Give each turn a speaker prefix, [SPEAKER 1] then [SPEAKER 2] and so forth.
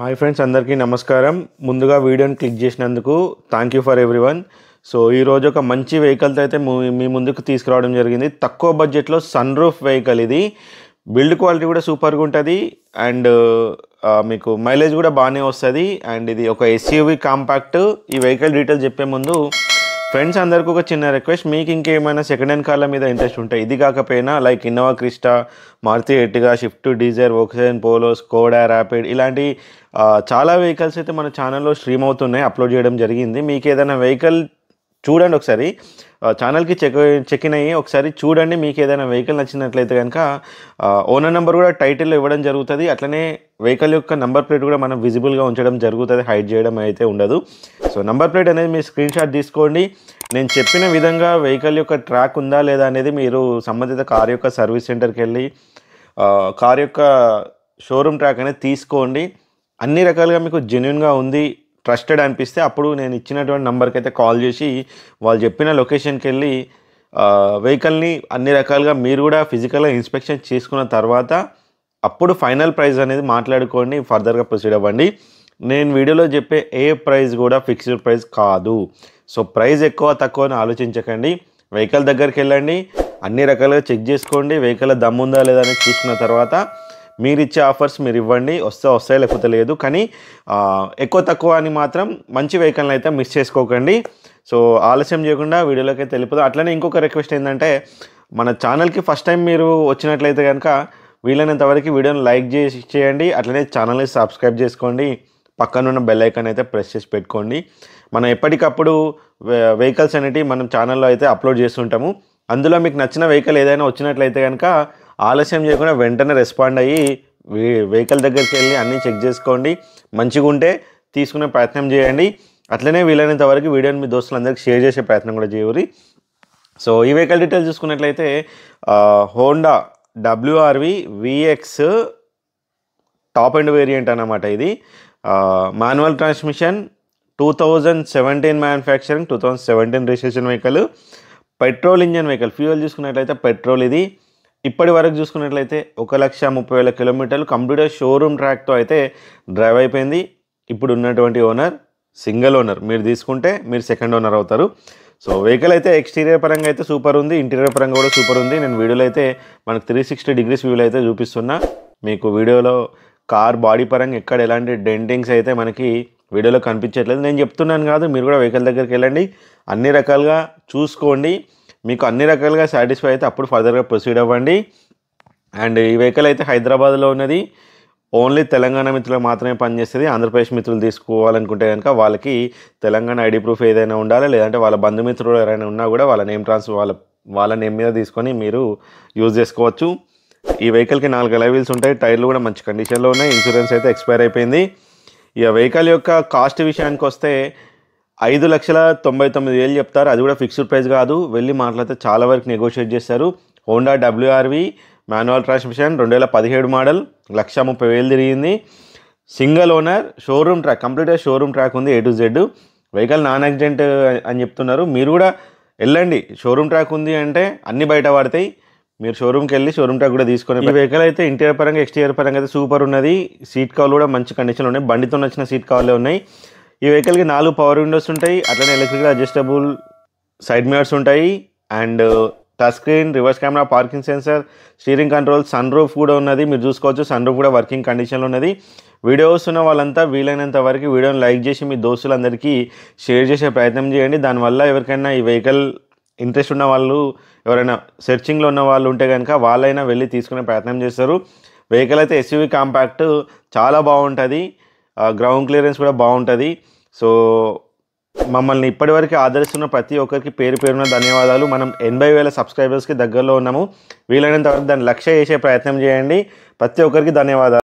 [SPEAKER 1] hi friends అందరికీ నమస్కారం ముందుగా వీడియోని క్లిక్ చేసినందుకు thank you for everyone so ఈరోజు ఒక మంచి వెహికల్తో అయితే మీ ముందుకు తీసుకురావడం జరిగింది తక్కువ బడ్జెట్లో సన్ రూఫ్ వెహికల్ ఇది బిల్డ్ క్వాలిటీ కూడా సూపర్గా ఉంటుంది అండ్ మీకు మైలేజ్ కూడా బాగానే వస్తుంది అండ్ ఇది ఒక ఎస్యూవి కాంపాక్ట్ ఈ వెహికల్ డీటెయిల్స్ చెప్పే ముందు ఫ్రెండ్స్ అందరికీ ఒక చిన్న రిక్వెస్ట్ మీకు ఇంకేమైనా సెకండ్ హ్యాండ్ కార్ల మీద ఇంట్రెస్ట్ ఉంటే ఇది కాకపోయినా like Innova Crysta Maruti Ertiga Swift Dzire Volkswagen Polo Skoda Rapid ఇలాంటి చాలా వెహికల్స్ అయితే మన ఛానల్లో స్ట్రీమ్ అవుతున్నాయి అప్లోడ్ చేయడం జరిగింది మీకు ఏదైనా వెహికల్ చూడండి ఒకసారి ఛానల్కి చెక్ చెక్ ఇన్ అయ్యి ఒకసారి చూడండి మీకు ఏదైనా వెహికల్ నచ్చినట్లయితే కనుక ఓనర్ నెంబర్ కూడా టైటిల్లో ఇవ్వడం జరుగుతుంది అట్లనే వెహికల్ యొక్క నెంబర్ ప్లేట్ కూడా మనం విజిబుల్గా ఉంచడం జరుగుతుంది హైడ్ చేయడం అయితే ఉండదు సో నెంబర్ ప్లేట్ అనేది మీరు స్క్రీన్ షాట్ తీసుకోండి నేను చెప్పిన విధంగా వెహికల్ యొక్క ట్రాక్ ఉందా లేదా అనేది మీరు సంబంధిత కార్ యొక్క సర్వీస్ సెంటర్కి వెళ్ళి కార్ యొక్క షోరూమ్ ట్రాక్ అనేది తీసుకోండి అన్ని రకాలుగా మీకు జెన్యున్గా ఉంది ట్రస్టెడ్ అనిపిస్తే అప్పుడు నేను ఇచ్చినటువంటి నెంబర్కి అయితే కాల్ చేసి వాళ్ళు చెప్పిన లొకేషన్కి వెళ్ళి వెహికల్ని అన్ని రకాలుగా మీరు కూడా ఫిజికల్గా ఇన్స్పెక్షన్ చేసుకున్న తర్వాత అప్పుడు ఫైనల్ ప్రైస్ అనేది మాట్లాడుకోండి ఫర్దర్గా ప్రొసీడ్ అవ్వండి నేను వీడియోలో చెప్పే ఏ ప్రైస్ కూడా ఫిక్స్డ్ ప్రైస్ కాదు సో ప్రైస్ ఎక్కువ తక్కువ అని ఆలోచించకండి వెహికల్ దగ్గరికి వెళ్ళండి అన్ని రకాలుగా చెక్ చేసుకోండి వెహికల్ దమ్ముందా లేదా అని చూసుకున్న తర్వాత మీరు ఇచ్చే ఆఫర్స్ మీరు ఇవ్వండి వస్తే వస్తాయి లేకపోతే లేదు కానీ ఎక్కువ తక్కువ అని మాత్రం మంచి వెహికల్ని అయితే మిస్ చేసుకోకండి సో ఆలస్యం చేయకుండా వీడియోలోకి అయితే అట్లనే ఇంకొక రిక్వెస్ట్ ఏంటంటే మన ఛానల్కి ఫస్ట్ టైం మీరు వచ్చినట్లయితే కనుక వీలైనంత వరకు వీడియోని లైక్ చేసి చేయండి అట్లనే ఛానల్ని సబ్స్క్రైబ్ చేసుకోండి పక్కనున్న బెల్ ఐకాన్ అయితే ప్రెస్ చేసి పెట్టుకోండి మనం ఎప్పటికప్పుడు వెహికల్స్ అనేటివి మనం ఛానల్లో అయితే అప్లోడ్ చేస్తుంటాము అందులో మీకు నచ్చిన వెహికల్ ఏదైనా వచ్చినట్లయితే కనుక ఆలస్యం చేయకుండా వెంటనే రెస్పాండ్ అయ్యి వెహికల్ దగ్గరికి వెళ్ళి అన్నీ చెక్ చేసుకోండి మంచిగా ఉంటే తీసుకునే ప్రయత్నం చేయండి అట్లనే వీలైనంత వరకు వీడియోని మీ దోస్తులందరికీ షేర్ చేసే ప్రయత్నం కూడా చేయవరి సో ఈ వెహికల్ డీటెయిల్స్ చూసుకున్నట్లయితే Honda WRV VX top and variant అన్నమాట ఇది manual transmission two thousand seventeen manufacturing two thousand seventeen registration vehicle petrol engine vehicle fuel చూసుకున్నట్లయితే పెట్రోల్ ఇది ఇప్పటి వరకు చూసుకున్నట్లయితే ఒక లక్ష ముప్పై వేల కిలోమీటర్లు కంప్యూటర్ షోరూమ్ ట్రాక్తో అయితే డ్రైవ్ అయిపోయింది ఇప్పుడు ఉన్నటువంటి ఓనర్ సింగిల్ ఓనర్ మీరు తీసుకుంటే మీరు సెకండ్ ఓనర్ అవుతారు సో వెహికల్ అయితే ఎక్స్టీరియర్ పరంగా అయితే సూపర్ ఉంది ఇంటీరియర్ పరంగా కూడా సూపర్ ఉంది నేను వీడియోలో అయితే మనకు త్రీ సిక్స్టీ డిగ్రీస్ వ్యూలో అయితే చూపిస్తున్నా మీకు వీడియోలో కార్ బాడీ పరంగా ఎక్కడ ఎలాంటి డెంటింగ్స్ అయితే మనకి వీడియోలో కనిపించట్లేదు నేను చెప్తున్నాను కాదు మీరు కూడా వెహికల్ దగ్గరికి వెళ్ళండి అన్ని రకాలుగా చూసుకోండి మీకు అన్ని రకాలుగా సాటిస్ఫై అయితే అప్పుడు ఫర్దర్గా ప్రొసీడ్ అవ్వండి అండ్ ఈ వెహికల్ అయితే హైదరాబాద్లో ఉన్నది ఓన్లీ తెలంగాణ మిత్రులు మాత్రమే పనిచేస్తుంది ఆంధ్రప్రదేశ్ మిత్రులు తీసుకోవాలనుకుంటే కనుక వాళ్ళకి తెలంగాణ ఐడి ప్రూఫ్ ఏదైనా ఉండాలి లేదంటే వాళ్ళ బంధుమిత్రులు ఎవరైనా ఉన్నా కూడా వాళ్ళ నేమ్ ట్రాన్స్ఫర్ వాళ్ళ వాళ్ళ నేమ్ మీద తీసుకొని మీరు యూజ్ చేసుకోవచ్చు ఈ వెహికల్కి నాలుగు అలవీల్స్ ఉంటాయి టైర్లు కూడా మంచి కండిషన్లో ఉన్నాయి ఇన్సూరెన్స్ అయితే ఎక్స్పైర్ అయిపోయింది ఇక వెహికల్ యొక్క కాస్ట్ విషయానికి వస్తే ఐదు లక్షల తొంభై తొమ్మిది వేలు చెప్తారు అది కూడా ఫిక్స్డ్ ప్రైస్ కాదు వెళ్ళి మాట్లాడితే చాలా వరకు నెగోషియేట్ చేస్తారు హోండా డబ్ల్యూఆర్వి మాన్యువల్ ట్రాన్స్మిషన్ రెండు వేల పదిహేడు మోడల్ లక్ష ముప్పై వేలు తిరిగింది సింగిల్ ఓనర్ షోరూమ్ ట్రాక్ కంప్లీట్గా షోరూమ్ ట్రాక్ ఉంది A to Z vehicle non accident అని చెప్తున్నారు మీరు కూడా వెళ్ళండి షోరూమ్ ట్రాక్ ఉంది అంటే అన్ని బయట పడతాయి మీరు షోరూమ్కి వెళ్ళి షోరూమ్ ట్రాక్ కూడా తీసుకొని ఈ వెహికల్ అయితే ఇంటీరియర్ పరంగా ఎక్స్టీరియర్ పరంగా అయితే సూపర్ ఉన్నది సీట్ కవర్లు కూడా మంచి కండిషన్లో ఉన్నాయి బండితో నచ్చిన సీట్ కవర్లే ఉన్నాయి ఈ వెహికల్కి నాలుగు పవర్ విండోస్ ఉంటాయి అట్లనే ఎలక్ట్రికల్ అడ్జస్టబుల్ సైడ్ మిరర్స్ ఉంటాయి and touch screen reverse camera parking sensor steering control sun roof కూడా ఉన్నది మీరు చూసుకోవచ్చు సన్ రూఫ్ కూడా వర్కింగ్ కండిషన్లో ఉన్నది వీడియోస్ ఉన్న వాళ్ళంతా వీలైనంత వరకు వీడియోని లైక్ చేసి మీ దోస్తులందరికీ షేర్ చేసే ప్రయత్నం చేయండి దానివల్ల ఎవరికైనా ఈ వెహికల్ ఇంట్రెస్ట్ ఉన్న వాళ్ళు ఎవరైనా సెర్చింగ్లో ఉన్న వాళ్ళు ఉంటే కనుక వాళ్ళైనా వెళ్ళి తీసుకునే ప్రయత్నం చేస్తారు వెహికల్ అయితే ఎస్యూవి కాంపాక్ట్ చాలా బాగుంటుంది గ్రౌండ్ క్లియరెన్స్ కూడా బాగుంటుంది సో మమ్మల్ని ఇప్పటివరకు ఆదరిస్తున్న ప్రతి ఒక్కరికి పేరు పేరున ధన్యవాదాలు మనం ఎనభై వేల సబ్స్క్రైబర్స్కి దగ్గరలో ఉన్నాము వీలైనంత వరకు దాన్ని లక్ష్య చేసే ప్రయత్నం చేయండి ప్రతి ఒక్కరికి ధన్యవాదాలు